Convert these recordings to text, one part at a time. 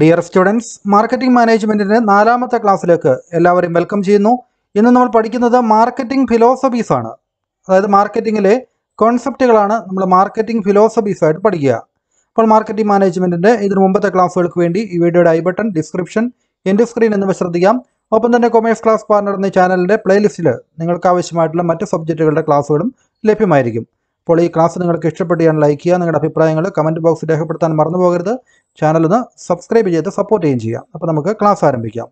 Dear students marketing മാനേജ്മെന്റിന്റെ നാലാമത്തെ ക്ലാസ്സിലേക്ക് എല്ലാവരെയും വെൽക്കം ചെയ്യുന്നു ഇന്ന് നമ്മൾ പഠിക്കുന്നത് മാർക്കറ്റിംഗ് ഫിലോസഫീസ് ആണ് അതായത് മാർക്കറ്റിംഗിലെ കോൺസെപ്റ്റുകളാണ് നമ്മൾ മാർക്കറ്റിംഗ് ഫിലോസഫീസ് ആയിട്ട് പഠിക്കുക അപ്പോൾ മാർക്കറ്റിംഗ് മാനേജ്മെന്റിന്റെ ഇതിന് മുമ്പത്തെ ക്ലാസ്സുകൾക്ക് വേണ്ടി ഈ വീഡിയോയുടെ ഐ ബട്ടൺ ഡിസ്ക്രിപ്ഷൻ എൻ്റെ സ്ക്രീൻ എന്നിവ ശ്രദ്ധിക്കാം ഒപ്പം തന്നെ കൊമേഴ്സ് ക്ലാസ് പാർട്ണർ എന്ന ചാനലിന്റെ പ്ലേലിസ്റ്റിൽ നിങ്ങൾക്ക് ആവശ്യമായിട്ടുള്ള മറ്റ് സബ്ജക്റ്റുകളുടെ ക്ലാസ്സുകളും ലഭ്യമായിരിക്കും അപ്പോൾ ഈ ക്ലാസ് നിങ്ങൾക്ക് ഇഷ്ടപ്പെടുകയാണ് ലൈക്ക് ചെയ്യുക നിങ്ങളുടെ അഭിപ്രായങ്ങൾ കമൻറ്റ് ബോക്സിൽ രേഖപ്പെടുത്താൻ മറന്നു പോകരുത് ചാനൽ ഒന്ന് സബ്സ്ക്രൈബ് ചെയ്ത് സപ്പോർട്ട് ചെയ്യുകയും ചെയ്യാം അപ്പോൾ നമുക്ക് ക്ലാസ് ആരംഭിക്കാം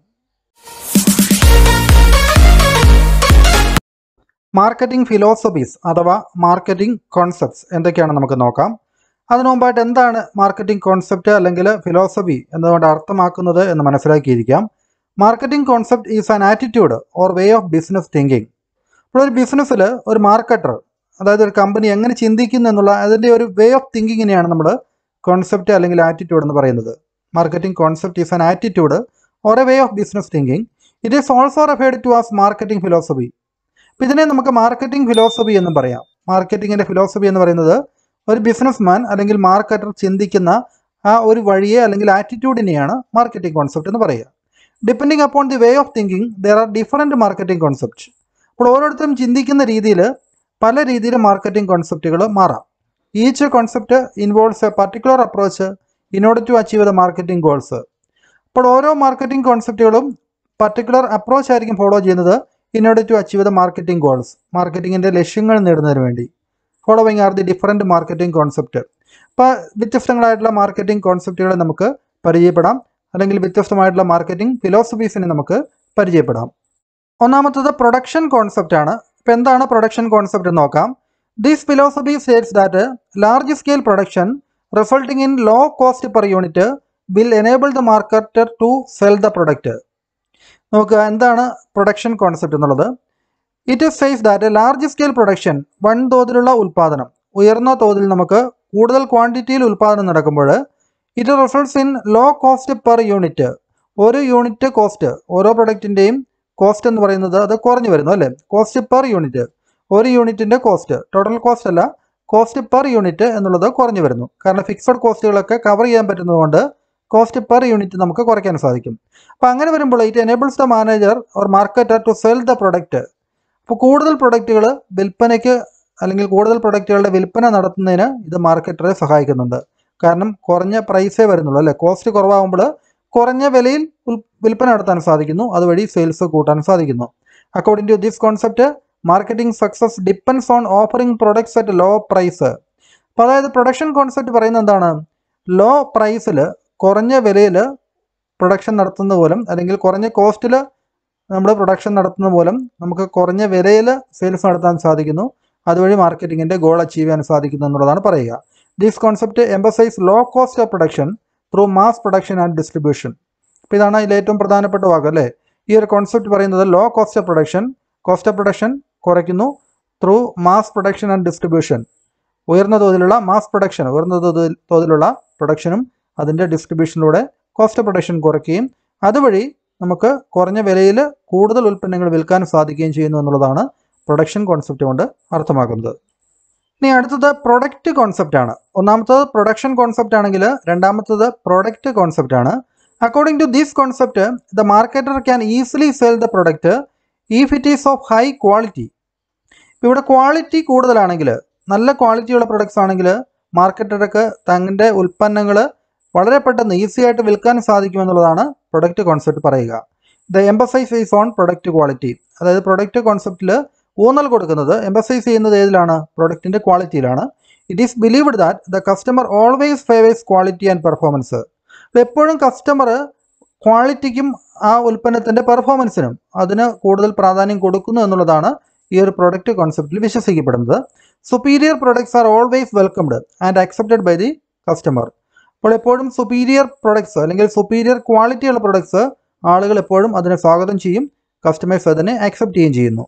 മാർക്കറ്റിംഗ് ഫിലോസഫീസ് അഥവാ മാർക്കറ്റിംഗ് കോൺസെപ്റ്റ്സ് എന്തൊക്കെയാണ് നമുക്ക് നോക്കാം അതിനു മുമ്പായിട്ട് എന്താണ് മാർക്കറ്റിംഗ് കോൺസെപ്റ്റ് അല്ലെങ്കിൽ ഫിലോസഫി എന്നതുകൊണ്ട് അർത്ഥമാക്കുന്നത് എന്ന് മനസ്സിലാക്കിയിരിക്കാം marketing concept is an attitude or way of business thinking ഇപ്പോൾ ഒരു ബിസിനസ്സിൽ ഒരു മാർക്കറ്റർ അതായത് ഒരു കമ്പനി എങ്ങനെ ചിന്തിക്കുന്നു എന്നുള്ള അതിൻ്റെ ഒരു വേ ഓഫ് തിങ്കിങ്ങിനെയാണ് നമ്മൾ കോൺസെപ്റ്റ് അല്ലെങ്കിൽ ആറ്റിറ്റ്യൂഡ് എന്ന് പറയുന്നത് marketing concept is an attitude or a way of business thinking it is also referred to as marketing philosophy അപ്പോൾ ഇതിനെ നമുക്ക് മാർക്കറ്റിംഗ് ഫിലോസഫി എന്നും പറയാം മാർക്കറ്റിങ്ങിൻ്റെ ഫിലോസഫി എന്ന് പറയുന്നത് ഒരു ബിസിനസ് മാൻ അല്ലെങ്കിൽ മാർക്കറ്റർ ചിന്തിക്കുന്ന ആ ഒരു വഴിയെ അല്ലെങ്കിൽ ആറ്റിറ്റ്യൂഡിനെയാണ് മാർക്കറ്റിംഗ് കോൺസെപ്റ്റ് എന്ന് പറയുക depending upon the way of thinking there are different marketing concept അപ്പോൾ ഓരോരുത്തരും ചിന്തിക്കുന്ന രീതിയിൽ പല രീതിയിൽ മാർക്കറ്റിംഗ് കോൺസെപ്റ്റുകൾ മാറാം each concept involves a particular approach in order to achieve the marketing goals അപ്പോൾ ഓരോ മാർക്കറ്റിംഗ് കോൺസെപ്റ്റുകളും പർട്ടിക്കുലർ അപ്രോച്ച് ആയിരിക്കും ഫോളോ ചെയ്യുന്നത് in order to achieve the marketing goals മാർക്കറ്റിങ്ങിൻ്റെ ലക്ഷ്യങ്ങൾ നേടുന്നതിന് വേണ്ടി following are the different marketing concept അപ്പോൾ വ്യത്യസ്തങ്ങളായിട്ടുള്ള മാർക്കറ്റിംഗ് കോൺസെപ്റ്റുകളെ നമുക്ക് പരിചയപ്പെടാം അല്ലെങ്കിൽ വ്യത്യസ്തമായിട്ടുള്ള മാർക്കറ്റിംഗ് ഫിലോസഫീസിനെ നമുക്ക് പരിചയപ്പെടാം ഒന്നാമത്തത് പ്രൊഡക്ഷൻ കോൺസെപ്റ്റാണ് ഇപ്പോൾ എന്താണ് പ്രൊഡക്ഷൻ കോൺസെപ്റ്റ് നോക്കാം this philosophy states that large scale production resulting in low cost per unit will enable the market to sell the product നമുക്ക് എന്താണ് പ്രൊഡക്ഷൻ കോൺസെപ്റ്റ് എന്നുള്ളത് it is safe that large scale production വൺ തോതിലുള്ള ഉൽപ്പാദനം ഉയർന്ന തോതിൽ നമുക്ക് കൂടുതൽ ക്വാണ്ടിറ്റിയിൽ ഉൽപ്പാദനം നടക്കുമ്പോൾ it results in low cost per unit ഒരു യൂണിറ്റ് കോസ്റ്റ് ഓരോ പ്രൊഡക്റ്റിൻ്റെയും കോസ്റ്റ് എന്ന് പറയുന്നത് അത് കുറഞ്ഞു വരുന്നു അല്ലേ കോസ്റ്റ് പെർ യൂണിറ്റ് ഒരു യൂണിറ്റിൻ്റെ കോസ്റ്റ് ടോട്ടൽ കോസ്റ്റ് അല്ല കോസ്റ്റ് പെർ യൂണിറ്റ് എന്നുള്ളത് കുറഞ്ഞു വരുന്നു കാരണം ഫിക്സഡ് കോസ്റ്റുകളൊക്കെ കവർ ചെയ്യാൻ പറ്റുന്നതുകൊണ്ട് കോസ്റ്റ് പെർ യൂണിറ്റ് നമുക്ക് കുറയ്ക്കാൻ സാധിക്കും അപ്പോൾ അങ്ങനെ വരുമ്പോൾ it enables the manager or marketer to sell the product അപ്പോൾ കൂടുതൽ പ്രൊഡക്റ്റുകൾ വിൽപ്പനയ്ക്ക് അല്ലെങ്കിൽ കൂടുതൽ പ്രൊഡക്റ്റുകളുടെ വിൽപ്പന നടത്തുന്നതിന് ഇത് മാർക്കറ്ററെ സഹായിക്കുന്നുണ്ട് കാരണം കുറഞ്ഞ പ്രൈസേ വരുന്നുള്ളൂ അല്ലേ കോസ്റ്റ് കുറവാകുമ്പോൾ കുറഞ്ഞ വിലയിൽ വിൽപ്പന നടത്താൻ സാധിക്കുന്നു അതുവഴി സെയിൽസ് കൂട്ടാൻ സാധിക്കുന്നു according to this concept marketing success depends on offering products at low price അപ്പോൾ അതായത് പ്രൊഡക്ഷൻ കോൺസെപ്റ്റ് പറയുന്നത് എന്താണ് ലോ പ്രൈസിൽ കുറഞ്ഞ വിലയിൽ പ്രൊഡക്ഷൻ നടത്തുന്ന പോലും അല്ലെങ്കിൽ കുറഞ്ഞ കോസ്റ്റിൽ നമ്മൾ പ്രൊഡക്ഷൻ നടത്തുന്ന പോലും നമുക്ക് കുറഞ്ഞ വിലയിൽ സെയിൽസ് നടത്താൻ സാധിക്കുന്നു അതുവഴി മാർക്കറ്റിങ്ങിൻ്റെ ഗോൾ അച്ചീവ് ചെയ്യാൻ സാധിക്കുന്നു എന്നുള്ളതാണ് പറയുക these concept emphasise low cost of production through mass production and distribution അപ്പോൾ ഇതാണ് ഇതിൽ ഏറ്റവും പ്രധാനപ്പെട്ട വാക്ക് അല്ലേ ഈ ഒരു കോൺസെപ്റ്റ് പറയുന്നത് low cost of production cost of production കുറയ്ക്കുന്നു through mass production and distribution ഉയർന്ന തോതിലുള്ള മാസ് പ്രൊഡക്ഷൻ ഉയർന്ന തോതിലുള്ള പ്രൊഡക്ഷനും അതിൻ്റെ ഡിസ്ട്രിബ്യൂഷനിലൂടെ കോസ്റ്റ് പ്രൊഡക്ഷൻ കുറയ്ക്കുകയും അതുവഴി നമുക്ക് കുറഞ്ഞ വിലയിൽ കൂടുതൽ ഉൽപ്പന്നങ്ങൾ വിൽക്കാൻ സാധിക്കുകയും ചെയ്യുന്നു എന്നുള്ളതാണ് പ്രൊഡക്ഷൻ കോൺസെപ്റ്റ് കൊണ്ട് അർത്ഥമാക്കുന്നത് ഇനി അടുത്തത് പ്രൊഡക്റ്റ് കോൺസെപ്റ്റ് ആണ് ഒന്നാമത്തത് പ്രൊഡക്ഷൻ കോൺസെപ്റ്റ് ആണെങ്കിൽ രണ്ടാമത്തത് പ്രൊഡക്റ്റ് കോൺസെപ്റ്റ് ആണ് according to these concept the marketer can easily sell the product if it is of high quality ഇവിടെ ക്വാളിറ്റി കൂടുതലാണെങ്കിൽ നല്ല ക്വാളിറ്റിയുള്ള പ്രൊഡക്ട്സ് ആണെങ്കിൽ മാർക്കറ്റിടക്ക് തങ്ങളുടെ ഉൽപ്പന്നങ്ങൾ വളരെ പെട്ടെന്ന് ഈസി ആയിട്ട് വിൽക്കാൻ സാധിക്കുമെന്നുള്ളതാണ് പ്രൊഡക്റ്റ് കോൺസെപ്റ്റ് പറയുക the emphasis is on product quality അതായത് പ്രൊഡക്റ്റ് കോൺസെപ്റ്റിൽ ഊന്നൽ കൊടുക്കുന്നത് എംബസൈസ് ചെയ്യുന്നത് ഏതിലാണ് പ്രൊഡക്റ്റിൻ്റെ ക്വാളിറ്റിയിലാണ് it is believed that the customer always favours quality and performance എപ്പോഴും കസ്റ്റമർ ക്വാളിറ്റിക്കും ആ ഉൽപ്പന്നത്തിൻ്റെ പെർഫോമൻസിനും അതിന് കൂടുതൽ പ്രാധാന്യം കൊടുക്കുന്നു എന്നുള്ളതാണ് ഈ ഒരു പ്രൊഡക്റ്റ് കോൺസെപ്റ്റിൽ വിശ്വസിക്കപ്പെടുന്നത് superior products are always welcomed and accepted by the customer അപ്പോൾ എപ്പോഴും സുപ്പീരിയർ പ്രൊഡക്ട്സ് അല്ലെങ്കിൽ സുപ്പീരിയർ ക്വാളിറ്റിയുള്ള പ്രൊഡക്ട്സ് ആളുകൾ എപ്പോഴും അതിനെ സ്വാഗതം ചെയ്യും കസ്റ്റമേഴ്സ് അതിനെ അക്സെപ്റ്റ് ചെയ്യുകയും ചെയ്യുന്നു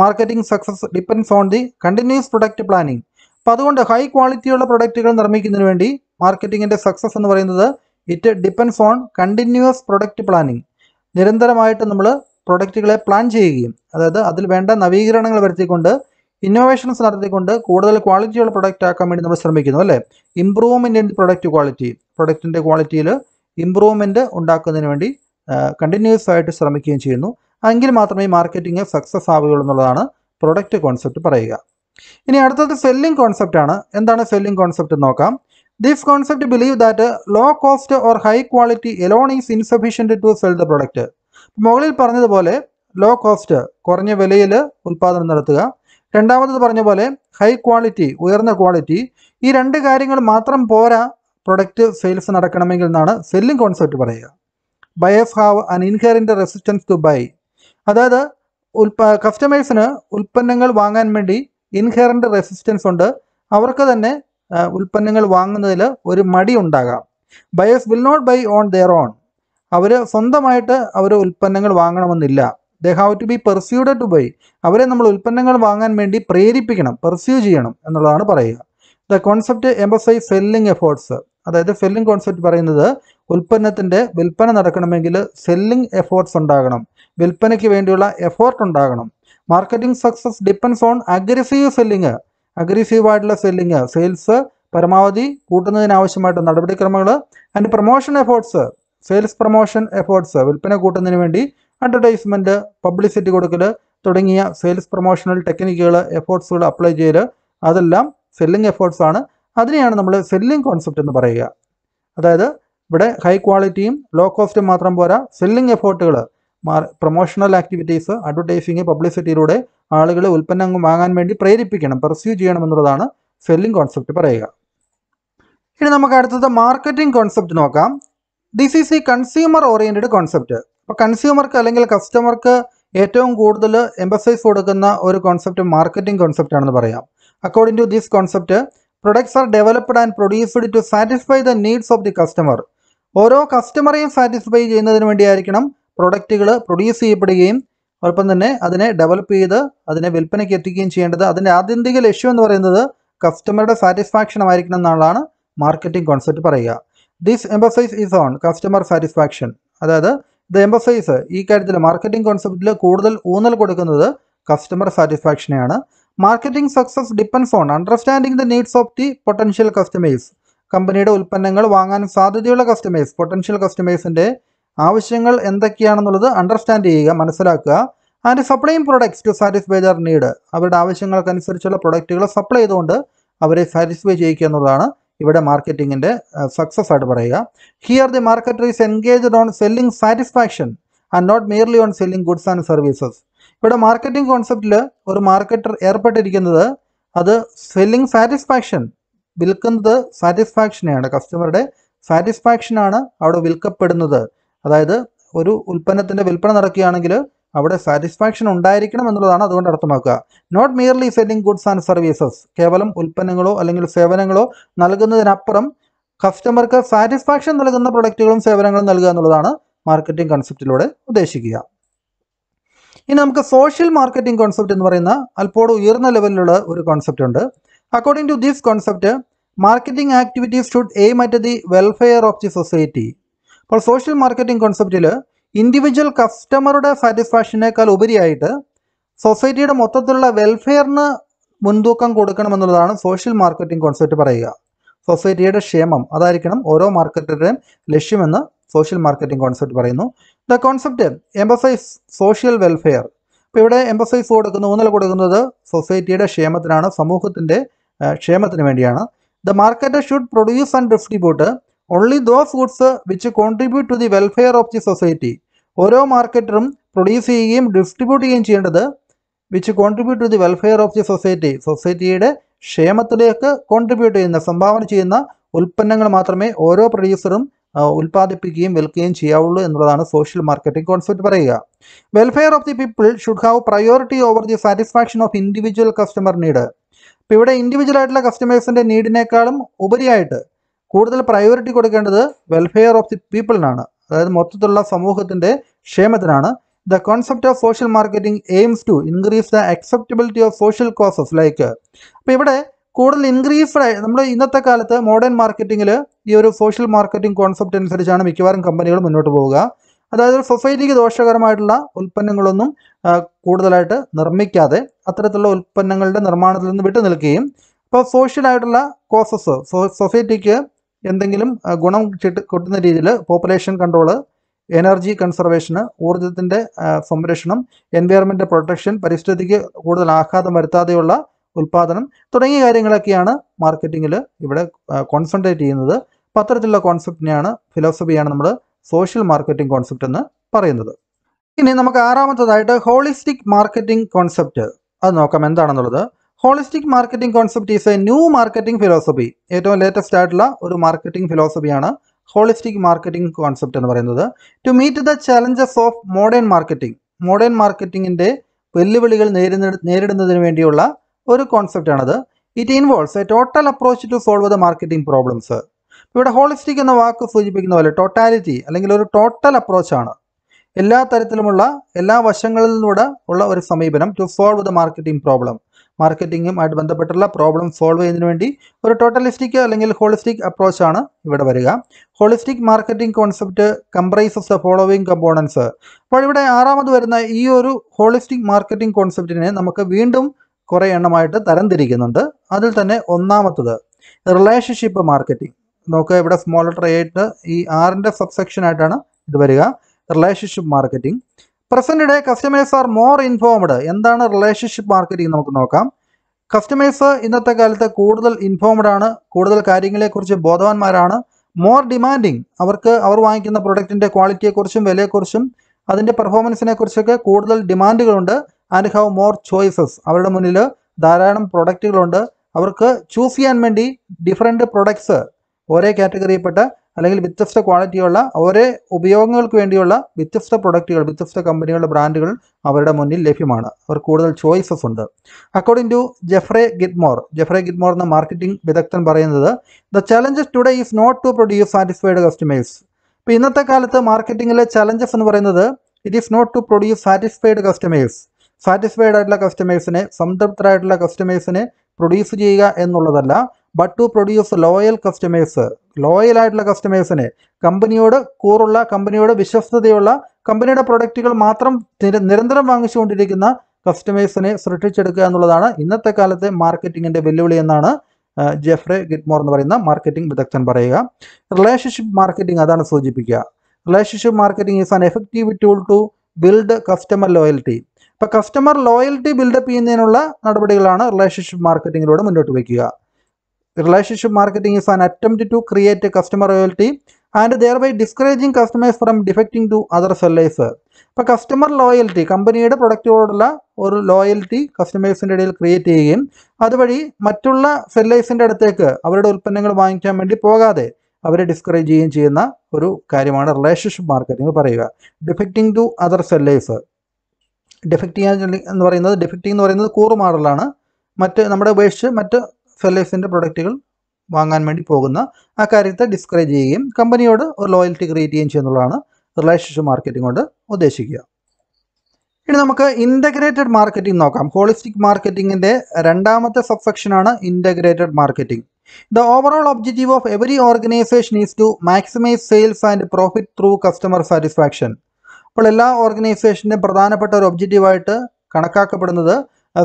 marketing success depends on the continuous product planning അപ്പോൾ അതുകൊണ്ട് ഹൈ ക്വാളിറ്റിയുള്ള പ്രൊഡക്റ്റുകൾ നിർമ്മിക്കുന്നതിന് വേണ്ടി മാർക്കറ്റിങ്ങിൻ്റെ സക്സസ് എന്ന് പറയുന്നത് it depends on continuous product planning നിരന്തരമായിട്ട് നമ്മൾ പ്രൊഡക്റ്റുകളെ പ്ലാൻ ചെയ്യുകയും അതായത് അതിൽ വേണ്ട നവീകരണങ്ങൾ വരുത്തിക്കൊണ്ട് ഇന്നോവേഷൻസ് നടത്തിക്കൊണ്ട് കൂടുതൽ ക്വാളിറ്റിയുള്ള പ്രൊഡക്റ്റ് ആക്കാൻ വേണ്ടി നമ്മൾ ശ്രമിക്കുന്നു അല്ലേ ഇമ്പ്രൂവ്മെൻ്റ് ഇൻ പ്രൊഡക്റ്റ് ക്വാളിറ്റി പ്രൊഡക്റ്റിൻ്റെ ക്വാളിറ്റിയിൽ ഇമ്പ്രൂവ്മെൻ്റ് ഉണ്ടാക്കുന്നതിന് വേണ്ടി കണ്ടിന്യൂസ് ആയിട്ട് ശ്രമിക്കുകയും ചെയ്യുന്നു എങ്കിൽ മാത്രമേ മാർക്കറ്റിംഗ് സക്സസ് ആവുകയുള്ളൂ എന്നുള്ളതാണ് പ്രൊഡക്റ്റ് കോൺസെപ്റ്റ് പറയുക ഇനി അടുത്തത് സെല്ലിംഗ് കോൺസെപ്റ്റാണ് എന്താണ് സെല്ലിംഗ് കോൺസെപ്റ്റ് നോക്കാം This concept believe that uh, low cost or high quality alone is insufficient to sell the product. മുകളിൽ പറഞ്ഞതുപോലെ ലോ കോസ്റ്റ് കുറഞ്ഞ വിലയിൽ ഉൽപ്പാദനം നടത്തുക രണ്ടാമത് പറഞ്ഞ പോലെ ഹൈ ക്വാളിറ്റി ഉയർന്ന ക്വാളിറ്റി ഈ രണ്ട് കാര്യങ്ങൾ മാത്രം പോരാ പ്രൊഡക്റ്റ് സെയിൽസ് നടക്കണമെങ്കിൽ എന്നാണ് സെല്ലിംഗ് കോൺസെപ്റ്റ് പറയുക buyers have an inherent resistance to by അതായത് ഉൽപ്പ കസ്റ്റമേഴ്സിന് ഉൽപ്പന്നങ്ങൾ വാങ്ങാൻ വേണ്ടി ഇൻഹെറിൻ്റെ റെസിസ്റ്റൻസ് ഉണ്ട് അവർക്ക് തന്നെ ഉൽപ്പന്നങ്ങൾ വാങ്ങുന്നതിൽ ഒരു മടി ഉണ്ടാകാം buyers will not buy on their own അവർ സ്വന്തമായിട്ട് അവർ ഉൽപ്പന്നങ്ങൾ വാങ്ങണമെന്നില്ല they have to be persuaded to buy അവരെ നമ്മൾ ഉൽപ്പന്നങ്ങൾ വാങ്ങാൻ വേണ്ടി പ്രേരിപ്പിക്കണം പെർസ്യൂ ചെയ്യണം എന്നുള്ളതാണ് പറയുക the concept emphasise selling efforts അതായത് സെല്ലിംഗ് കോൺസെപ്റ്റ് പറയുന്നത് ഉൽപ്പന്നത്തിൻ്റെ വിൽപ്പന നടക്കണമെങ്കിൽ സെല്ലിംഗ് എഫേർട്സ് ഉണ്ടാകണം വിൽപ്പനയ്ക്ക് വേണ്ടിയുള്ള എഫേർട്ട് ഉണ്ടാകണം marketing success depends on aggressive selling aggressive ആയിട്ടുള്ള സെല്ലിങ് സെയിൽസ് പരമാവധി കൂട്ടുന്നതിനാവശ്യമായിട്ട് നടപടിക്രമങ്ങൾ and promotion efforts sales promotion efforts വിൽപ്പന കൂട്ടുന്നതിന് വേണ്ടി അഡ്വർടൈസ്മെൻറ്റ് പബ്ലിസിറ്റി കൊടുക്കൽ തുടങ്ങിയ സെയിൽസ് പ്രൊമോഷണൽ ടെക്നിക്കുകൾ എഫേർട്സുകൾ അപ്ലൈ ചെയ്ത് അതെല്ലാം സെല്ലിംഗ് എഫേർട്സാണ് ആണ് അതിനെയാണ് നമ്മൾ സെല്ലിംഗ് കോൺസെപ്റ്റ് എന്ന് പറയുക അതായത് ഇവിടെ ഹൈ ക്വാളിറ്റിയും ലോ കോസ്റ്റും മാത്രം പോരാ സെല്ലിംഗ് എഫേർട്ടുകൾ പ്രൊമോഷണൽ ആക്ടിവിറ്റീസ് അഡ്വർടൈസിങ് പബ്ലിസിറ്റിയിലൂടെ ആളുകളെ ഉൽപ്പന്നം വാങ്ങാൻ വേണ്ടി പ്രേരിപ്പിക്കണം പെർസ്യൂ ചെയ്യണം എന്നുള്ളതാണ് സെല്ലിംഗ് കോൺസെപ്റ്റ് പറയുക ഇനി നമുക്ക് അടുത്തത് മാർക്കറ്റിംഗ് കോൺസെപ്റ്റ് നോക്കാം ദിസ് ഈസ് ഈ കൺസ്യൂമർ ഓറിയൻറ്റഡ് കോൺസെപ്റ്റ് അപ്പോൾ കൺസ്യൂമർക്ക് അല്ലെങ്കിൽ കസ്റ്റമർക്ക് ഏറ്റവും കൂടുതൽ എംബസൈസ് കൊടുക്കുന്ന ഒരു കോൺസെപ്റ്റ് മാർക്കറ്റിംഗ് കോൺസെപ്റ്റ് ആണെന്ന് പറയാം according to this concept products are developed and produced to satisfy the needs of the customer ഓരോ കസ്റ്റമറെയും സാറ്റിസ്ഫൈ ചെയ്യുന്നതിന് വേണ്ടിയായിരിക്കണം പ്രൊഡക്റ്റുകൾ പ്രൊഡ്യൂസ് ചെയ്യപ്പെടുകയും ഒപ്പം തന്നെ അതിനെ ഡെവലപ്പ് ചെയ്ത് അതിനെ വിൽപ്പനയ്ക്ക് എത്തിക്കുകയും ചെയ്യേണ്ടത് അതിൻ്റെ ആത്യന്തിക ലക്ഷ്യം എന്ന് പറയുന്നത് കസ്റ്റമറുടെ സാറ്റിസ്ഫാക്ഷൻ ആയിരിക്കണം എന്നുള്ളതാണ് മാർക്കറ്റിംഗ് കോൺസെപ്റ്റ് പറയുക this emphasis is on customer satisfaction അതായത് ഇത് എംബസൈസ് ഈ കാര്യത്തിൽ മാർക്കറ്റിംഗ് കോൺസെപ്റ്റിൽ കൂടുതൽ ഊന്നൽ കൊടുക്കുന്നത് കസ്റ്റമർ സാറ്റിസ്ഫാക്ഷനെയാണ് marketing success depends on understanding the needs of the potential customers കമ്പനിയുടെ ഉൽപ്പന്നങ്ങൾ വാങ്ങാൻ സാധ്യതയുള്ള കസ്റ്റമേഴ്സ് പൊട്ടൻഷ്യൽ കസ്റ്റമേഴ്സിൻ്റെ ആവശ്യങ്ങൾ എന്തൊക്കെയാണെന്നുള്ളത് അണ്ടർസ്റ്റാൻഡ് ചെയ്യുക മനസ്സിലാക്കുക ആൻഡ് സപ്ലൈയും products to satisfy their need അവരുടെ ആവശ്യങ്ങൾക്കനുസരിച്ചുള്ള പ്രൊഡക്റ്റുകൾ സപ്ലൈ ചെയ്തുകൊണ്ട് അവരെ സാറ്റിസ്ഫൈ ചെയ്യിക്കുക എന്നുള്ളതാണ് ഇവിടെ മാർക്കറ്റിങ്ങിൻ്റെ സക്സസ് ആയിട്ട് പറയുക here the marketer is engaged on selling satisfaction and not merely on selling goods and services ഇവിടെ മാർക്കറ്റിംഗ് കോൺസെപ്റ്റിൽ ഒരു മാർക്കറ്റർ ഏർപ്പെട്ടിരിക്കുന്നത് അത് സെല്ലിംഗ് സാറ്റിസ്ഫാക്ഷൻ വിൽക്കുന്നത് സാറ്റിസ്ഫാക്ഷനെയാണ് കസ്റ്റമറുടെ സാറ്റിസ്ഫാക്ഷനാണ് അവിടെ വിൽക്കപ്പെടുന്നത് അതായത് ഒരു ഉൽപ്പന്നത്തിന്റെ വിൽപ്പന നടക്കുകയാണെങ്കിൽ അവിടെ സാറ്റിസ്ഫാക്ഷൻ ഉണ്ടായിരിക്കണം എന്നുള്ളതാണ് അതുകൊണ്ട് അർത്ഥമാക്കുക not merely selling goods and services കേവലം ഉൽപ്പന്നങ്ങളോ അല്ലെങ്കിൽ സേവനങ്ങളോ നൽകുന്നതിനപ്പുറം കസ്റ്റമർക്ക് സാറ്റിസ്ഫാക്ഷൻ നൽകുന്ന പ്രൊഡക്റ്റുകളും സേവനങ്ങളും നൽകുക എന്നുള്ളതാണ് മാർക്കറ്റിംഗ് കൺസെപ്റ്റിലൂടെ ഉദ്ദേശിക്കുക ഇനി നമുക്ക് സോഷ്യൽ മാർക്കറ്റിംഗ് കോൺസെപ്റ്റ് എന്ന് പറയുന്ന അല്പോട് ഉയർന്ന ലെവലിലുള്ള ഒരു കോൺസെപ്റ്റ് ഉണ്ട് according to these concept marketing activities should aim at the welfare of the society അപ്പോൾ സോഷ്യൽ മാർക്കറ്റിംഗ് കോൺസെപ്റ്റിൽ ഇൻഡിവിജ്വൽ കസ്റ്റമറുടെ സാറ്റിസ്ഫാക്ഷനേക്കാൾ ഉപരിയായിട്ട് സൊസൈറ്റിയുടെ മൊത്തത്തിലുള്ള വെൽഫെയറിന് മുൻതൂക്കം കൊടുക്കണം എന്നുള്ളതാണ് സോഷ്യൽ മാർക്കറ്റിംഗ് കോൺസെപ്റ്റ് പറയുക സൊസൈറ്റിയുടെ ക്ഷേമം അതായിരിക്കണം ഓരോ മാർക്കറ്ററുടെയും ലക്ഷ്യമെന്ന് സോഷ്യൽ മാർക്കറ്റിംഗ് കോൺസെപ്റ്റ് പറയുന്നു the concept emphasise social welfare അപ്പോൾ ഇവിടെ എംബസൈസ് കൊടുക്കുന്ന ഊന്നൽ കൊടുക്കുന്നത് സൊസൈറ്റിയുടെ ക്ഷേമത്തിനാണ് സമൂഹത്തിൻ്റെ ക്ഷേമത്തിന് വേണ്ടിയാണ് the market should produce and distribute only those goods which contribute to the welfare of the society ഓരോ മാർക്കറ്ററും പ്രൊഡ്യൂസ് ചെയ്യുകയും ഡിസ്ട്രിബ്യൂട്ട് ചെയ്യുകയും ചെയ്യേണ്ടത് which contribute to the welfare of the society സൊസൈറ്റിയുടെ ക്ഷേമത്തിലേക്ക് കോൺട്രിബ്യൂട്ട് ചെയ്യുന്ന സംഭാവന ചെയ്യുന്ന ഉൽപ്പന്നങ്ങൾ മാത്രമേ ഓരോ പ്രൊഡ്യൂസറും ഉൽപ്പാദിപ്പിക്കുകയും വിൽക്കുകയും ചെയ്യാവുള്ളൂ എന്നുള്ളതാണ് സോഷ്യൽ മാർക്കറ്റിംഗ് കോൺസെപ്റ്റ് പറയുക welfare of the people should have priority over the satisfaction of individual customer need ഇപ്പോൾ ഇവിടെ ഇൻഡിവിജ്വൽ ആയിട്ടുള്ള കസ്റ്റമേഴ്സിൻ്റെ നീഡിനേക്കാളും ഉപരിയായിട്ട് കൂടുതൽ പ്രയോറിറ്റി കൊടുക്കേണ്ടത് വെൽഫെയർ ഓഫ് ദി പീപ്പിളിനാണ് അതായത് മൊത്തത്തിലുള്ള സമൂഹത്തിൻ്റെ ക്ഷേമത്തിനാണ് the concept of social marketing aims to increase the acceptability of social causes like അപ്പോൾ ഇവിടെ കൂടുതൽ ഇൻക്രീസ്ഡ് ആയി നമ്മൾ ഇന്നത്തെ കാലത്ത് മോഡേൺ മാർക്കറ്റിങ്ങിൽ ഈ ഒരു സോഷ്യൽ മാർക്കറ്റിംഗ് കോൺസെപ്റ്റ് അനുസരിച്ചാണ് മിക്കവാറും കമ്പനികൾ മുന്നോട്ട് പോവുക അതായത് ഒരു സൊസൈറ്റിക്ക് ദോഷകരമായിട്ടുള്ള ഉൽപ്പന്നങ്ങളൊന്നും കൂടുതലായിട്ട് നിർമ്മിക്കാതെ അത്തരത്തിലുള്ള ഉൽപ്പന്നങ്ങളുടെ നിർമ്മാണത്തിൽ നിന്ന് വിട്ടു നിൽക്കുകയും സോഷ്യൽ സോഷ്യലായിട്ടുള്ള കോസസ് സൊസൈറ്റിക്ക് എന്തെങ്കിലും ഗുണം ചിട്ട് കിട്ടുന്ന രീതിയിൽ പോപ്പുലേഷൻ കൺട്രോള് എനർജി കൺസർവേഷന് ഊർജത്തിൻ്റെ സംരക്ഷണം എൻവയറമെൻ്റ് പ്രൊട്ടക്ഷൻ പരിസ്ഥിതിക്ക് കൂടുതൽ ആഘാതം വരുത്താതെയുള്ള ഉൽപ്പാദനം തുടങ്ങിയ കാര്യങ്ങളൊക്കെയാണ് മാർക്കറ്റിങ്ങിൽ ഇവിടെ കോൺസെൻട്രേറ്റ് ചെയ്യുന്നത് പത്രത്തിലുള്ള കോൺസെപ്റ്റിനെയാണ് ഫിലോസഫിയാണ് നമ്മൾ സോഷ്യൽ മാർക്കറ്റിംഗ് കോൺസെപ്റ്റ് എന്ന് പറയുന്നത് ഇനി നമുക്ക് ആറാമത്തതായിട്ട് ഹോളിസ്റ്റിക് മാർക്കറ്റിംഗ് കോൺസെപ്റ്റ് അത് നോക്കാം എന്താണെന്നുള്ളത് holistic marketing concept is a new marketing philosophy ഏറ്റവും ലേറ്റസ്റ്റ് ആയിട്ടുള്ള ഒരു മാർക്കറ്റിംഗ് ഫിലോസഫിയാണ് ഹോളിസ്റ്റിക് മാർക്കറ്റിംഗ് കോൺസെപ്റ്റ് എന്ന് പറയുന്നത് to meet the challenges of modern marketing modern മാർക്കറ്റിംഗിൻ്റെ വെല്ലുവിളികൾ നേരിടുന്നതിന് വേണ്ടിയുള്ള ഒരു കോൺസെപ്റ്റാണത് it involves a total approach to solve the marketing problems ഇവിടെ ഹോളിസ്റ്റിക് എന്ന വാക്ക് സൂചിപ്പിക്കുന്ന പോലെ ടോട്ടാലിറ്റി അല്ലെങ്കിൽ ഒരു ടോട്ടൽ അപ്രോച്ചാണ് എല്ലാ തരത്തിലുമുള്ള എല്ലാ വശങ്ങളിലൂടെ ഉള്ള ഒരു സമീപനം to solve the marketing problem മാർക്കറ്റിങ്ങുമായിട്ട് ബന്ധപ്പെട്ടുള്ള പ്രോബ്ലം സോൾവ് ചെയ്യുന്നതിന് വേണ്ടി ഒരു ടോട്ടലിസ്റ്റിക് അല്ലെങ്കിൽ ഹോളിസ്റ്റിക് അപ്രോച്ചാണ് ഇവിടെ വരിക holistic marketing concept comprises the following components അപ്പോൾ ഇവിടെ ആറാമത് വരുന്ന ഈ ഒരു ഹോളിസ്റ്റിക് മാർക്കറ്റിംഗ് കോൺസെപ്റ്റിനെ നമുക്ക് വീണ്ടും കുറേ എണ്ണമായിട്ട് തരംതിരിക്കുന്നുണ്ട് അതിൽ തന്നെ ഒന്നാമത്തത് റിലേഷൻഷിപ്പ് മാർക്കറ്റിംഗ് നോക്കുക ഇവിടെ സ്മോൾ ലെറ്റർ എയ്റ്റ് ഈ ആറിൻ്റെ സബ്സെക്ഷൻ ആയിട്ടാണ് ഇത് വരിക relationship marketing present day customers are more informed എന്താണ് റിലേഷൻഷിപ്പ് മാർക്കറ്റിംഗ് നമുക്ക് നോക്കാം കസ്റ്റമേഴ്സ് ഇന്നത്തെ കാലത്ത് കൂടുതൽ ഇൻഫോംഡ് ആണ് കൂടുതൽ കാര്യങ്ങളെക്കുറിച്ച് ബോധവാന്മാരാണ് മോർ ഡിമാൻഡിങ് അവർക്ക് അവർ വാങ്ങിക്കുന്ന പ്രൊഡക്റ്റിൻ്റെ ക്വാളിറ്റിയെക്കുറിച്ചും വിലയെക്കുറിച്ചും അതിൻ്റെ പെർഫോമൻസിനെ കുറിച്ചൊക്കെ കൂടുതൽ ഡിമാൻഡുകളുണ്ട് ആൻഡ് ഹാവ് മോർ ചോയ്സസ് അവരുടെ മുന്നിൽ ധാരാളം പ്രൊഡക്റ്റുകളുണ്ട് അവർക്ക് ചൂസ് ചെയ്യാൻ വേണ്ടി ഡിഫറെൻറ്റ് പ്രൊഡക്ട്സ് ഒരേ കാറ്റഗറിയിൽപ്പെട്ട അല്ലെങ്കിൽ വ്യത്യസ്ത ക്വാളിറ്റിയുള്ള ഓരോ ഉപയോഗങ്ങൾക്ക് വേണ്ടിയുള്ള വ്യത്യസ്ത പ്രൊഡക്റ്റുകൾ വ്യത്യസ്ത കമ്പനികളുടെ ബ്രാൻഡുകൾ അവരുടെ മുന്നിൽ ലഭ്യമാണ് അവർ കൂടുതൽ ചോയ്സസ് ഉണ്ട് അക്കോർഡിംഗ് ടു ജെഫ്രെ ഗിറ്റ്മോർ ജെഫ്രെ ഗിറ്റ്മോർ എന്ന മാർക്കറ്റിംഗ് വിദഗ്ധൻ പറയുന്നത് the challenges today is not to produce satisfied customers ഇപ്പോൾ ഇന്നത്തെ കാലത്ത് മാർക്കറ്റിങ്ങിലെ ചലഞ്ചസ് എന്ന് പറയുന്നത് it is not to produce satisfied customers satisfied ആയിട്ടുള്ള കസ്റ്റമേഴ്സിനെ സംതൃപ്തരായിട്ടുള്ള കസ്റ്റമേഴ്സിനെ പ്രൊഡ്യൂസ് ചെയ്യുക എന്നുള്ളതല്ല but to produce loyal customers loyal ആയിട്ടുള്ള കസ്റ്റമേഴ്സിനെ കമ്പനിയോട് കൂറുള്ള കമ്പനിയോട് വിശ്വസ്തതയുള്ള കമ്പനിയുടെ പ്രൊഡക്റ്റുകൾ മാത്രം നിരന്തരം വാങ്ങിച്ചുകൊണ്ടിരിക്കുന്ന കസ്റ്റമേഴ്സിനെ സൃഷ്ടിച്ചെടുക്കുക എന്നുള്ളതാണ് ഇന്നത്തെ കാലത്തെ മാർക്കറ്റിങ്ങിൻ്റെ വെല്ലുവിളി എന്നാണ് ജെഫ്രെ ഗിറ്റ്മോർ എന്ന് പറയുന്ന മാർക്കറ്റിംഗ് വിദഗ്ധൻ പറയുക റിലേഷൻഷിപ്പ് മാർക്കറ്റിംഗ് അതാണ് സൂചിപ്പിക്കുക relationship marketing is an effective tool to build customer loyalty അപ്പോൾ കസ്റ്റമർ ലോയൽറ്റി ബിൽഡപ്പ് ചെയ്യുന്നതിനുള്ള നടപടികളാണ് റിലേഷൻഷിപ്പ് മാർക്കറ്റിങ്ങിലൂടെ മുന്നോട്ട് വയ്ക്കുക Relationship marketing is an attempt to create a customer loyalty and thereby discouraging customers from defecting to other sellers അപ്പോൾ customer loyalty കമ്പനിയുടെ പ്രൊഡക്റ്റിനോടുള്ള ഒരു loyalty കസ്റ്റമേഴ്സിൻ്റെ ഇടയിൽ ക്രിയേറ്റ് ചെയ്യുകയും അതുവഴി മറ്റുള്ള സെല്ലേഴ്സിൻ്റെ അടുത്തേക്ക് അവരുടെ ഉൽപ്പന്നങ്ങൾ വാങ്ങിക്കാൻ വേണ്ടി പോകാതെ അവരെ ഡിസ്കറേജ് ചെയ്യുകയും ചെയ്യുന്ന ഒരു കാര്യമാണ് റിലേഷൻഷിപ്പ് മാർക്കറ്റിംഗ് പറയുക defecting to other sellers defecting എന്ന് പറയുന്നത് ഡിഫക്റ്റിംഗ് എന്ന് പറയുന്നത് കൂറുമാറലാണ് മറ്റ് നമ്മുടെ ഉപേക്ഷിച്ച് മറ്റ് ഫെല്ലേഴ്സിൻ്റെ പ്രൊഡക്റ്റുകൾ വാങ്ങാൻ വേണ്ടി പോകുന്ന ആ കാര്യത്തെ ഡിസ്കറേജ് ചെയ്യുകയും കമ്പനിയോട് ഒരു ലോയൽറ്റി ക്രിയേറ്റ് ചെയ്യുകയും ചെയ്യുന്നതാണ് റിലേഷൻഷിപ്പ് മാർക്കറ്റിംഗ് കൊണ്ട് ഉദ്ദേശിക്കുക ഇനി നമുക്ക് ഇൻ്റഗ്രേറ്റഡ് മാർക്കറ്റിംഗ് നോക്കാം ഹോളിസ്റ്റിക് മാർക്കറ്റിങ്ങിൻ്റെ രണ്ടാമത്തെ സബ്സെക്ഷനാണ് integrated marketing the overall objective of every organisation is to maximise sales and profit through customer satisfaction അപ്പോൾ എല്ലാ ഓർഗനൈസേഷൻ്റെ പ്രധാനപ്പെട്ട ഒരു ഒബ്ജക്റ്റീവായിട്ട് കണക്കാക്കപ്പെടുന്നത്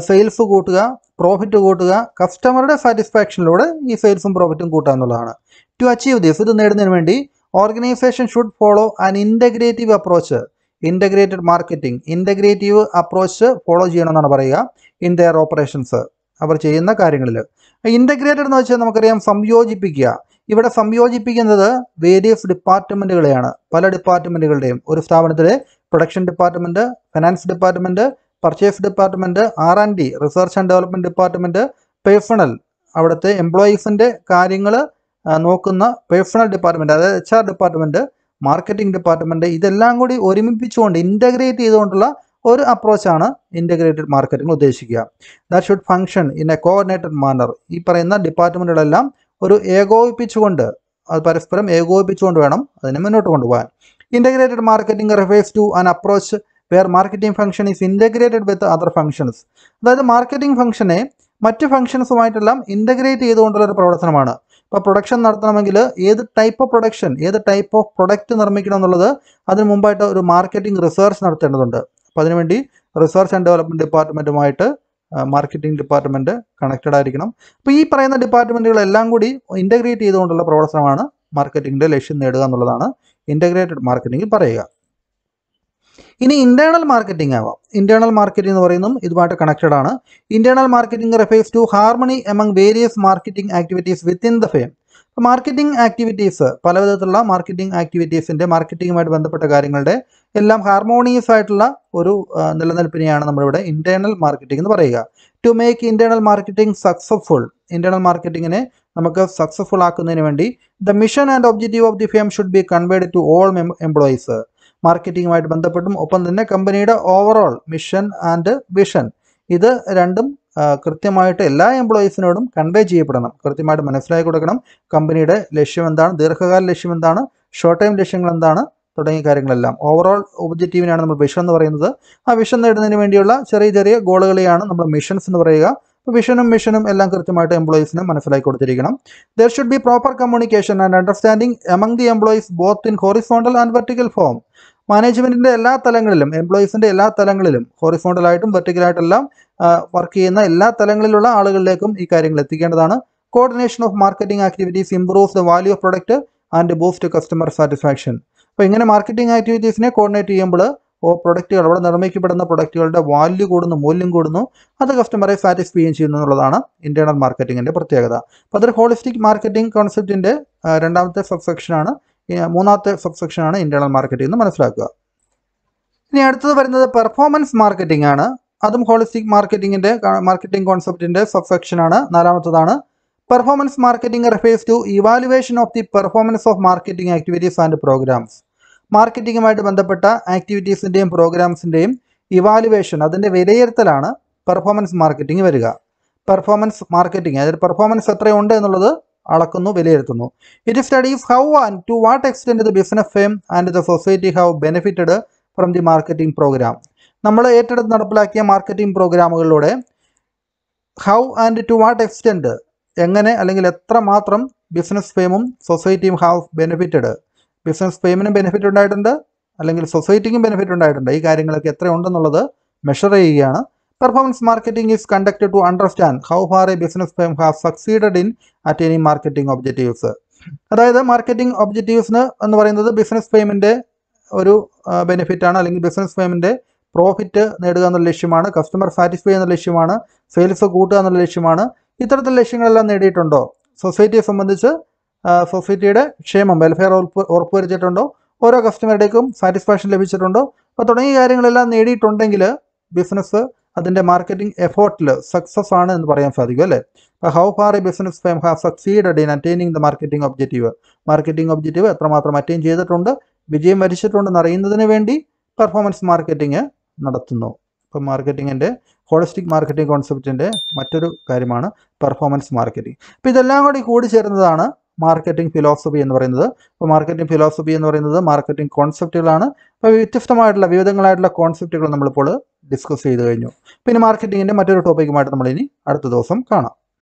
സെയിൽസ് കൂട്ടുക പ്രോഫിറ്റ് കൂട്ടുക കസ്റ്റമറുടെ സാറ്റിസ്ഫാക്ഷനിലൂടെ ഈ സെയിൽസും പ്രോഫിറ്റും കൂട്ടുക എന്നുള്ളതാണ് ടു അച്ചീവ് ദിസ് ഇത് നേടുന്നതിന് വേണ്ടി organisation should follow an integrative approach integrated marketing integrative approach follow ചെയ്യണമെന്നാണ് പറയുക ഇൻ ദർ ഓപ്പറേഷൻസ് അവർ ചെയ്യുന്ന കാര്യങ്ങളിൽ ഇൻറ്റഗ്രേറ്റഡ് എന്ന് വെച്ചാൽ നമുക്കറിയാം സംയോജിപ്പിക്കുക ഇവിടെ സംയോജിപ്പിക്കുന്നത് വേരിയസ് ഡിപ്പാർട്ട്മെൻറ്റുകളെയാണ് പല ഡിപ്പാർട്ട്മെൻറ്റുകളുടെയും ഒരു സ്ഥാപനത്തിലെ production department finance department purchase department R and D research and development department personnel അവിടുത്തെ എംപ്ലോയീസിൻ്റെ കാര്യങ്ങൾ നോക്കുന്ന പേഴ്സണൽ ഡിപ്പാർട്ട്മെൻറ്റ് അതായത് H R department marketing department ഇതെല്ലാം കൂടി ഒരുമിപ്പിച്ചുകൊണ്ട് ഇൻ്റഗ്രേറ്റ് ചെയ്തുകൊണ്ടുള്ള ഒരു അപ്രോച്ചാണ് ഇൻ്റഗ്രേറ്റഡ് മാർക്കറ്റിംഗ് ഉദ്ദേശിക്കുക that should function in a coordinated manner ഈ പറയുന്ന ഡിപ്പാർട്ട്മെൻറ്റുകളെല്ലാം ഒരു ഏകോപിപ്പിച്ചുകൊണ്ട് അത് പരസ്പരം ഏകോപിപ്പിച്ചുകൊണ്ട് വേണം അതിനെ മുന്നോട്ട് കൊണ്ടുപോകാൻ integrated marketing refers to an approach where marketing function is integrated with other functions അതായത് മാർക്കറ്റിംഗ് ഫംഗ്ഷനെ മറ്റ് ഫംഗ്ഷൻസുമായിട്ടെല്ലാം ഇൻറ്റഗ്രേറ്റ് ചെയ്തുകൊണ്ടുള്ള ഒരു പ്രവർത്തനമാണ് ഇപ്പോൾ പ്രൊഡക്ഷൻ നടത്തണമെങ്കിൽ ഏത് ടൈപ്പ് ഓഫ് പ്രൊഡക്ഷൻ ഏത് ടൈപ്പ് ഓഫ് പ്രൊഡക്റ്റ് നിർമ്മിക്കണം എന്നുള്ളത് അതിന് മുമ്പായിട്ട് ഒരു മാർക്കറ്റിംഗ് റിസർച്ച് നടത്തേണ്ടതുണ്ട് അപ്പോൾ അതിനുവേണ്ടി റിസർച്ച് ആൻഡ് ഡെവലപ്മെൻറ്റ് ഡിപ്പാർട്ട്മെൻറ്റുമായിട്ട് മാർക്കറ്റിംഗ് ഡിപ്പാർട്ട്മെൻറ്റ് കണക്റ്റഡ് ആയിരിക്കണം അപ്പോൾ ഈ പറയുന്ന ഡിപ്പാർട്ട്മെൻറ്റുകളെല്ലാം കൂടി ഇൻറ്റഗ്രേറ്റ് ചെയ്തുകൊണ്ടുള്ള പ്രവർത്തനമാണ് മാർക്കറ്റിങ്ങിൻ്റെ ലക്ഷ്യം നേടുക എന്നുള്ളതാണ് ഇൻറ്റഗ്രേറ്റഡ് മാർക്കറ്റിംഗിൽ പറയുക ഇനി ഇന്റേണൽ മാർക്കറ്റിംഗ് ആവാം ഇന്റേണൽ മാർക്കറ്റിംഗ് എന്ന് പറയുന്നതും ഇതുമായിട്ട് കണക്റ്റഡ് ആണ് internal marketing refers to harmony among various marketing activities within the firm marketing activities പലവിധത്തിലുള്ള മാർക്കറ്റിംഗ് ആക്ടിവിറ്റീസിൻ്റെ മാർക്കറ്റിംഗുമായിട്ട് ബന്ധപ്പെട്ട കാര്യങ്ങളുടെ എല്ലാം ഹാർമോണിയസ് ആയിട്ടുള്ള ഒരു നിലനിൽപ്പിനെയാണ് നമ്മളിവിടെ ഇന്റേണൽ മാർക്കറ്റിംഗ് എന്ന് പറയുക to make internal marketing successful ഇന്റേണൽ മാർക്കറ്റിങ്ങിനെ നമുക്ക് സക്സസ്ഫുൾ ആക്കുന്നതിന് വേണ്ടി the mission and objective of the firm should be conveyed to all employees മാർക്കറ്റിംഗുമായിട്ട് ബന്ധപ്പെട്ടും ഒപ്പം തന്നെ കമ്പനിയുടെ ഓവറോൾ മിഷൻ ആൻഡ് വിഷൻ ഇത് രണ്ടും കൃത്യമായിട്ട് എല്ലാ എംപ്ലോയീസിനോടും കൺവേ ചെയ്യപ്പെടണം കൃത്യമായിട്ട് മനസ്സിലാക്കി കൊടുക്കണം കമ്പനിയുടെ ലക്ഷ്യം എന്താണ് ദീർഘകാല ലക്ഷ്യം എന്താണ് ഷോർട്ട് ടൈം ലക്ഷ്യങ്ങൾ എന്താണ് തുടങ്ങിയ കാര്യങ്ങളെല്ലാം ഓവറോൾ ഒബ്ജക്റ്റീവിനാണ് നമ്മൾ വിഷൻ എന്ന് പറയുന്നത് ആ വിഷൻ നേടുന്നതിന് വേണ്ടിയുള്ള ചെറിയ ചെറിയ ഗോളുകളെയാണ് നമ്മൾ മിഷൻസ് എന്ന് പറയുക വിഷനും മിഷനും എല്ലാം കൃത്യമായിട്ട് എംപ്ലോയീസിന് മനസ്സിലാക്കി കൊടുത്തിരിക്കണം there should be proper communication and understanding among the employees both in horizontal and vertical form മാനേജ്മെന്റിന്റെ എല്ലാ തലങ്ങളിലും എംപ്ലോയീസിന്റെ എല്ലാ തലങ്ങളിലും ഹോറിസോണ്ടലായിട്ടും ആയിട്ടെല്ലാം വർക്ക് ചെയ്യുന്ന എല്ലാ തലങ്ങളിലുള്ള ആളുകളിലേക്കും ഈ കാര്യങ്ങൾ എത്തിക്കേണ്ടതാണ് coordination of marketing activities improves the value of product and boost customer satisfaction അപ്പോൾ ഇങ്ങനെ മാർക്കറ്റിംഗ് ആക്ടിവിറ്റീസിനെ കോർഡിനേറ്റ് ചെയ്യുമ്പോൾ ഓ പ്രൊഡക്റ്റുകൾ അവിടെ നിർമ്മിക്കപ്പെടുന്ന പ്രൊഡക്റ്റുകളുടെ വാല്യൂ കൂടുന്നു മൂല്യം കൂടുന്നു അത് കസ്റ്റമറെ സാറ്റിസ്ഫൈ ചെയ്യുന്നു എന്നുള്ളതാണ് ഇൻറ്റേർണൽ മാർക്കറ്റിങ്ങിൻ്റെ പ്രത്യേകത അപ്പോൾ അതൊരു ഹോളിസ്റ്റിക് മാർക്കറ്റിംഗ് കോൺസെപ്റ്റിൻ്റെ രണ്ടാമത്തെ സബ്സെക്ഷനാണ് മൂന്നാമത്തെ സബ്സെക്ഷനാണ് ഇന്റേണൽ മാർക്കറ്റിംഗ് എന്ന് മനസ്സിലാക്കുക ഇനി അടുത്തത് വരുന്നത് പെർഫോമൻസ് മാർക്കറ്റിംഗ് ആണ് അതും ഹോളിസ്റ്റിക് മാർക്കറ്റിങ്ങിൻ്റെ മാർക്കറ്റിംഗ് കോൺസെപ്റ്റിൻ്റെ സബ്സെക്ഷനാണ് നാലാമത്തതാണ് performance marketing refers to evaluation of the performance of marketing activities and programs മാർക്കറ്റിങ്ങുമായിട്ട് ബന്ധപ്പെട്ട ആക്ടിവിറ്റീസിൻ്റെയും പ്രോഗ്രാംസിൻ്റെയും ഇവാലുവേഷൻ അതിൻ്റെ വിലയിരുത്തലാണ് പെർഫോമൻസ് മാർക്കറ്റിംഗ് വരിക പെർഫോമൻസ് മാർക്കറ്റിംഗ് അതായത് പെർഫോമൻസ് എത്രയുണ്ട് എന്നുള്ളത് അളക്കുന്നു വിലയിരുത്തുന്നു it studies how and to what extend the business firm and the society have benefited from the marketing program നമ്മൾ ഏറ്റെടുത്ത് നടപ്പിലാക്കിയ മാർക്കറ്റിംഗ് പ്രോഗ്രാമുകളിലൂടെ how and to what extend എങ്ങനെ അല്ലെങ്കിൽ എത്ര മാത്രം ബിസിനസ് ഫേമും സൊസൈറ്റിയും ഹാവ് ബെനിഫിറ്റഡ് ബിസിനസ് ഫെയിമിനും ബെനിഫിറ്റ് ഉണ്ടായിട്ടുണ്ട് അല്ലെങ്കിൽ സൊസൈറ്റിക്കും ബെനിഫിറ്റ് ഉണ്ടായിട്ടുണ്ട് ഈ കാര്യങ്ങളൊക്കെ എത്ര ഉണ്ടെന്നുള്ളത് മെഷർ ചെയ്യുകയാണ് performance marketing is conducted to understand how far a business firm have succeeded in attaining marketing objectives അതായത് മാർക്കറ്റിംഗ് ഒബ്ജക്റ്റീവ്സിന് എന്ന് പറയുന്നത് ബിസിനസ് ഫെയിമിൻ്റെ ഒരു ബെനിഫിറ്റാണ് അല്ലെങ്കിൽ ബിസിനസ് ഫെയിമിൻ്റെ പ്രോഫിറ്റ് നേടുക എന്നുള്ള ലക്ഷ്യമാണ് കസ്റ്റമർ സാറ്റിസ്ഫൈ എന്ന ലക്ഷ്യമാണ് സെയിൽസ് കൂട്ടുക എന്നുള്ള ലക്ഷ്യമാണ് ഇത്തരത്തിലുള്ള ലക്ഷ്യങ്ങളെല്ലാം നേടിയിട്ടുണ്ടോ സൊസൈറ്റിയെ സംബന്ധിച്ച് സൊസൈറ്റിയുടെ ക്ഷേമം വെൽഫെയർ ഉറപ്പ് ഉറപ്പുവരുത്തിയിട്ടുണ്ടോ ഓരോ കസ്റ്റമറുടേക്കും സാറ്റിസ്ഫാക്ഷൻ ലഭിച്ചിട്ടുണ്ടോ അപ്പോൾ തുടങ്ങിയ കാര്യങ്ങളെല്ലാം നേടിയിട്ടുണ്ടെങ്കിൽ ബിസിനസ് അതിൻ്റെ മാർക്കറ്റിംഗ് എഫേർട്ടിൽ സക്സസ് ആണ് എന്ന് പറയാൻ സാധിക്കും അല്ലേ അപ്പോൾ how far a business firm have succeeded in attaining the marketing objective marketing objective എത്രമാത്രം അറ്റൈൻ ചെയ്തിട്ടുണ്ട് വിജയം വരിച്ചിട്ടുണ്ടെന്ന് അറിയുന്നതിന് വേണ്ടി പെർഫോമൻസ് മാർക്കറ്റിംഗ് നടത്തുന്നു ഇപ്പം മാർക്കറ്റിങ്ങിൻ്റെ ഹോളിസ്റ്റിക് മാർക്കറ്റിംഗ് കോൺസെപ്റ്റിൻ്റെ മറ്റൊരു കാര്യമാണ് പെർഫോമൻസ് മാർക്കറ്റിംഗ് അപ്പോൾ ഇതെല്ലാം കൂടി കൂടി ചേരുന്നതാണ് മാർക്കറ്റിംഗ് ഫിലോസഫി എന്ന് പറയുന്നത് അപ്പോൾ മാർക്കറ്റിംഗ് ഫിലോസഫി എന്ന് പറയുന്നത് മാർക്കറ്റിംഗ് കോൺസെപ്റ്റുകളാണ് അപ്പോൾ വ്യത്യസ്തമായിട്ടുള്ള വിവിധങ്ങളായിട്ടുള്ള കോൺസെപ്റ്റുകൾ നമ്മളിപ്പോൾ ഡിസ്കസ് ചെയ്ത് കഴിഞ്ഞു പിന്നെ മാർക്കറ്റിങ്ങിൻ്റെ മറ്റൊരു ടോപ്പിക്കുമായിട്ട് നമ്മളിനി അടുത്ത ദിവസം കാണാം